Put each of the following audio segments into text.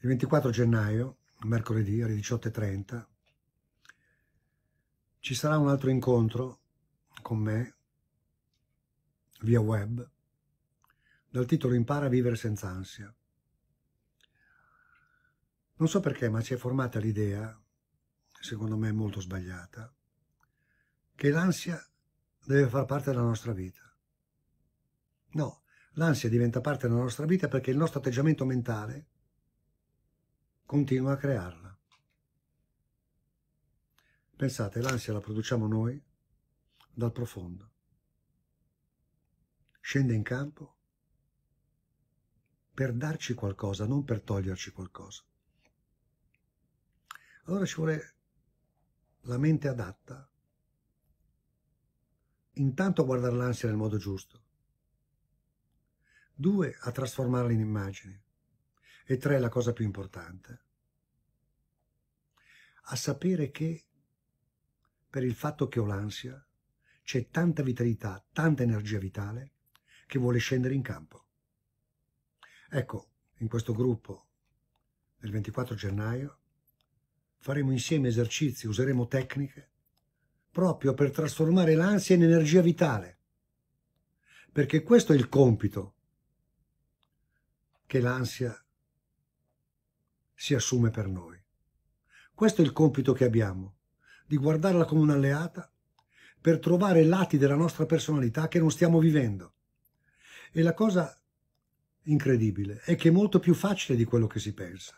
Il 24 gennaio, mercoledì alle 18.30, ci sarà un altro incontro con me via web dal titolo Impara a vivere senza ansia. Non so perché, ma ci è formata l'idea, secondo me molto sbagliata, che l'ansia deve far parte della nostra vita. No, l'ansia diventa parte della nostra vita perché il nostro atteggiamento mentale continua a crearla. Pensate, l'ansia la produciamo noi dal profondo. Scende in campo per darci qualcosa, non per toglierci qualcosa. Allora ci vuole la mente adatta intanto a guardare l'ansia nel modo giusto, due, a trasformarla in immagine, e tre, la cosa più importante, a sapere che per il fatto che ho l'ansia c'è tanta vitalità, tanta energia vitale che vuole scendere in campo. Ecco, in questo gruppo il 24 gennaio faremo insieme esercizi, useremo tecniche proprio per trasformare l'ansia in energia vitale. Perché questo è il compito che l'ansia si assume per noi. Questo è il compito che abbiamo, di guardarla come un'alleata per trovare lati della nostra personalità che non stiamo vivendo. E la cosa incredibile è che è molto più facile di quello che si pensa.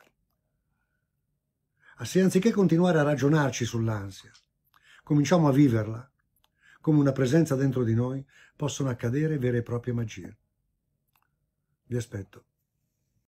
Ah, se anziché continuare a ragionarci sull'ansia, cominciamo a viverla come una presenza dentro di noi, possono accadere vere e proprie magie. Vi aspetto.